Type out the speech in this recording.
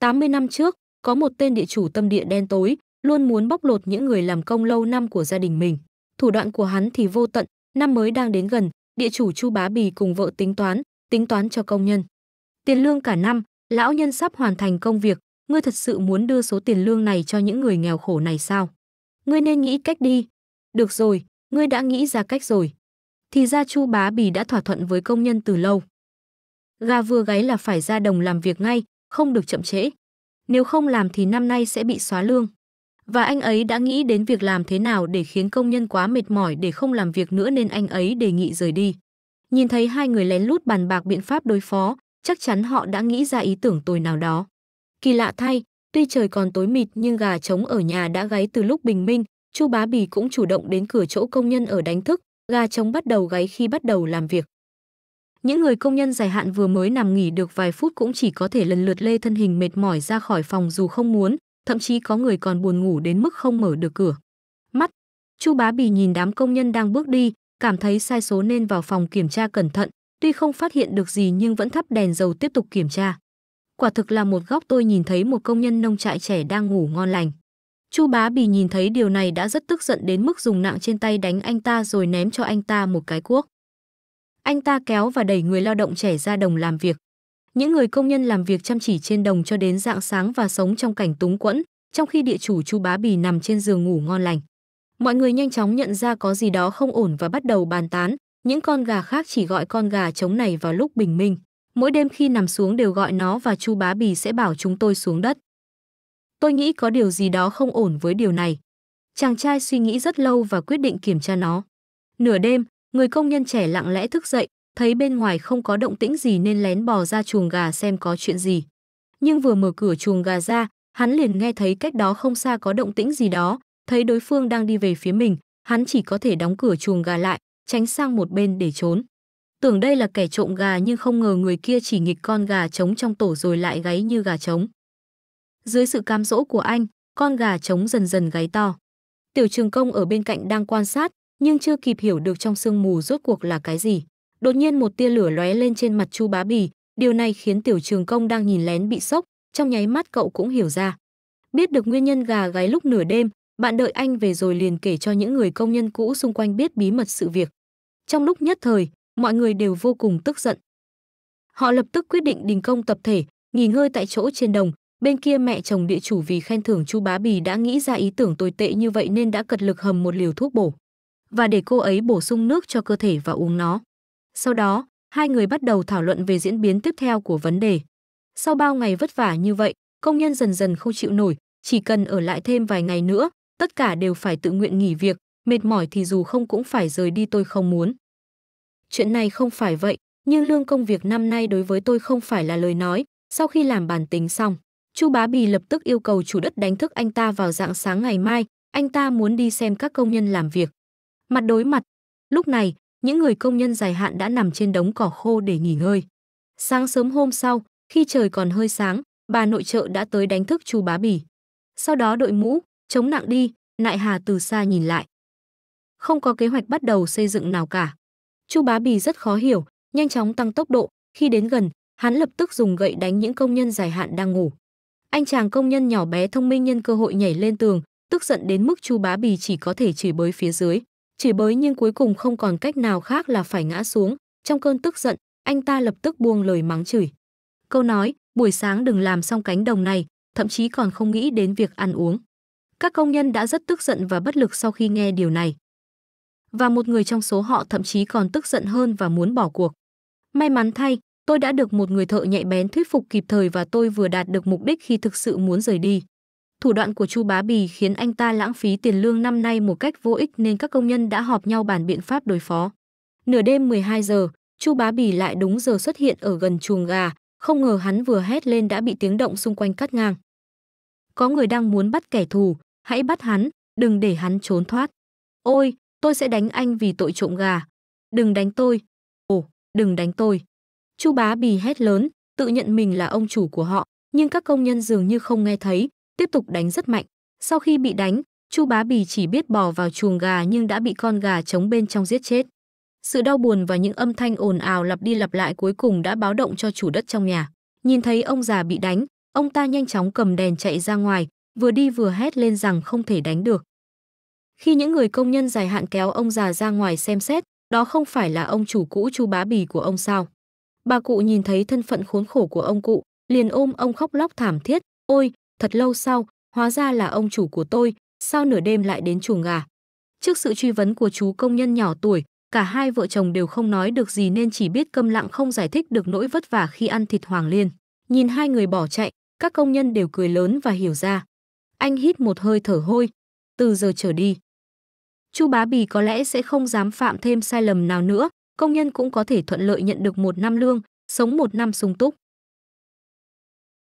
80 năm trước, có một tên địa chủ tâm địa đen tối, luôn muốn bóc lột những người làm công lâu năm của gia đình mình. Thủ đoạn của hắn thì vô tận, năm mới đang đến gần, địa chủ Chu Bá Bì cùng vợ tính toán, tính toán cho công nhân. Tiền lương cả năm, lão nhân sắp hoàn thành công việc, ngươi thật sự muốn đưa số tiền lương này cho những người nghèo khổ này sao? Ngươi nên nghĩ cách đi. Được rồi, ngươi đã nghĩ ra cách rồi. Thì ra Chu Bá Bì đã thỏa thuận với công nhân từ lâu. Gà vừa gáy là phải ra đồng làm việc ngay, không được chậm trễ. Nếu không làm thì năm nay sẽ bị xóa lương. Và anh ấy đã nghĩ đến việc làm thế nào để khiến công nhân quá mệt mỏi để không làm việc nữa nên anh ấy đề nghị rời đi. Nhìn thấy hai người lén lút bàn bạc biện pháp đối phó, chắc chắn họ đã nghĩ ra ý tưởng tồi nào đó. Kỳ lạ thay, tuy trời còn tối mịt nhưng gà trống ở nhà đã gáy từ lúc bình minh, Chu Bá Bì cũng chủ động đến cửa chỗ công nhân ở đánh thức, gà trống bắt đầu gáy khi bắt đầu làm việc. Những người công nhân dài hạn vừa mới nằm nghỉ được vài phút cũng chỉ có thể lần lượt lê thân hình mệt mỏi ra khỏi phòng dù không muốn, thậm chí có người còn buồn ngủ đến mức không mở được cửa. Mắt, Chu Bá Bì nhìn đám công nhân đang bước đi, cảm thấy sai số nên vào phòng kiểm tra cẩn thận, tuy không phát hiện được gì nhưng vẫn thắp đèn dầu tiếp tục kiểm tra. Quả thực là một góc tôi nhìn thấy một công nhân nông trại trẻ đang ngủ ngon lành. Chu Bá Bì nhìn thấy điều này đã rất tức giận đến mức dùng nặng trên tay đánh anh ta rồi ném cho anh ta một cái cuốc. Anh ta kéo và đẩy người lao động trẻ ra đồng làm việc. Những người công nhân làm việc chăm chỉ trên đồng cho đến dạng sáng và sống trong cảnh túng quẫn, trong khi địa chủ Chu Bá Bì nằm trên giường ngủ ngon lành. Mọi người nhanh chóng nhận ra có gì đó không ổn và bắt đầu bàn tán, những con gà khác chỉ gọi con gà trống này vào lúc bình minh. Mỗi đêm khi nằm xuống đều gọi nó và Chu Bá Bì sẽ bảo chúng tôi xuống đất. Tôi nghĩ có điều gì đó không ổn với điều này. Chàng trai suy nghĩ rất lâu và quyết định kiểm tra nó. Nửa đêm, Người công nhân trẻ lặng lẽ thức dậy, thấy bên ngoài không có động tĩnh gì nên lén bò ra chuồng gà xem có chuyện gì. Nhưng vừa mở cửa chuồng gà ra, hắn liền nghe thấy cách đó không xa có động tĩnh gì đó, thấy đối phương đang đi về phía mình, hắn chỉ có thể đóng cửa chuồng gà lại, tránh sang một bên để trốn. Tưởng đây là kẻ trộm gà nhưng không ngờ người kia chỉ nghịch con gà trống trong tổ rồi lại gáy như gà trống. Dưới sự cám dỗ của anh, con gà trống dần dần gáy to. Tiểu trường công ở bên cạnh đang quan sát, nhưng chưa kịp hiểu được trong sương mù rốt cuộc là cái gì. Đột nhiên một tia lửa lóe lên trên mặt Chu Bá Bì, điều này khiến Tiểu Trường Công đang nhìn lén bị sốc, trong nháy mắt cậu cũng hiểu ra. Biết được nguyên nhân gà gáy lúc nửa đêm, bạn đợi anh về rồi liền kể cho những người công nhân cũ xung quanh biết bí mật sự việc. Trong lúc nhất thời, mọi người đều vô cùng tức giận. Họ lập tức quyết định đình công tập thể, nghỉ ngơi tại chỗ trên đồng. Bên kia mẹ chồng địa chủ vì khen thưởng Chu Bá Bì đã nghĩ ra ý tưởng tồi tệ như vậy nên đã cật lực hầm một liều thuốc bổ và để cô ấy bổ sung nước cho cơ thể và uống nó. Sau đó, hai người bắt đầu thảo luận về diễn biến tiếp theo của vấn đề. Sau bao ngày vất vả như vậy, công nhân dần dần không chịu nổi, chỉ cần ở lại thêm vài ngày nữa, tất cả đều phải tự nguyện nghỉ việc, mệt mỏi thì dù không cũng phải rời đi tôi không muốn. Chuyện này không phải vậy, nhưng lương công việc năm nay đối với tôi không phải là lời nói, sau khi làm bản tính xong, Chu Bá Bì lập tức yêu cầu chủ đất đánh thức anh ta vào dạng sáng ngày mai, anh ta muốn đi xem các công nhân làm việc mặt đối mặt. Lúc này, những người công nhân dài hạn đã nằm trên đống cỏ khô để nghỉ ngơi. Sáng sớm hôm sau, khi trời còn hơi sáng, bà nội trợ đã tới đánh thức chú bá bỉ. Sau đó đội mũ, chống nặng đi, nại hà từ xa nhìn lại. Không có kế hoạch bắt đầu xây dựng nào cả. Chu bá bì rất khó hiểu, nhanh chóng tăng tốc độ, khi đến gần, hắn lập tức dùng gậy đánh những công nhân dài hạn đang ngủ. Anh chàng công nhân nhỏ bé thông minh nhân cơ hội nhảy lên tường, tức giận đến mức Chu bá bì chỉ có thể chửi bới phía dưới. Chỉ bới nhưng cuối cùng không còn cách nào khác là phải ngã xuống, trong cơn tức giận, anh ta lập tức buông lời mắng chửi. Câu nói, buổi sáng đừng làm xong cánh đồng này, thậm chí còn không nghĩ đến việc ăn uống. Các công nhân đã rất tức giận và bất lực sau khi nghe điều này. Và một người trong số họ thậm chí còn tức giận hơn và muốn bỏ cuộc. May mắn thay, tôi đã được một người thợ nhạy bén thuyết phục kịp thời và tôi vừa đạt được mục đích khi thực sự muốn rời đi. Thủ đoạn của Chu Bá Bì khiến anh ta lãng phí tiền lương năm nay một cách vô ích nên các công nhân đã họp nhau bàn biện pháp đối phó. Nửa đêm 12 giờ, Chu Bá Bì lại đúng giờ xuất hiện ở gần chuồng gà, không ngờ hắn vừa hét lên đã bị tiếng động xung quanh cắt ngang. Có người đang muốn bắt kẻ thù, hãy bắt hắn, đừng để hắn trốn thoát. Ôi, tôi sẽ đánh anh vì tội trộm gà. Đừng đánh tôi. Ồ, đừng đánh tôi. Chu Bá Bì hét lớn, tự nhận mình là ông chủ của họ, nhưng các công nhân dường như không nghe thấy, tiếp tục đánh rất mạnh. Sau khi bị đánh, Chu Bá Bì chỉ biết bò vào chuồng gà nhưng đã bị con gà trống bên trong giết chết. Sự đau buồn và những âm thanh ồn ào lặp đi lặp lại cuối cùng đã báo động cho chủ đất trong nhà. Nhìn thấy ông già bị đánh, ông ta nhanh chóng cầm đèn chạy ra ngoài, vừa đi vừa hét lên rằng không thể đánh được. Khi những người công nhân dài hạn kéo ông già ra ngoài xem xét, đó không phải là ông chủ cũ Chu Bá Bì của ông sao? Bà cụ nhìn thấy thân phận khốn khổ của ông cụ, liền ôm ông khóc lóc thảm thiết, "Ôi, Thật lâu sau, hóa ra là ông chủ của tôi, sao nửa đêm lại đến chuồng gà? Trước sự truy vấn của chú công nhân nhỏ tuổi, cả hai vợ chồng đều không nói được gì nên chỉ biết câm lặng không giải thích được nỗi vất vả khi ăn thịt Hoàng Liên. Nhìn hai người bỏ chạy, các công nhân đều cười lớn và hiểu ra. Anh hít một hơi thở hôi, từ giờ trở đi. chú Bá Bì có lẽ sẽ không dám phạm thêm sai lầm nào nữa, công nhân cũng có thể thuận lợi nhận được một năm lương, sống một năm sung túc.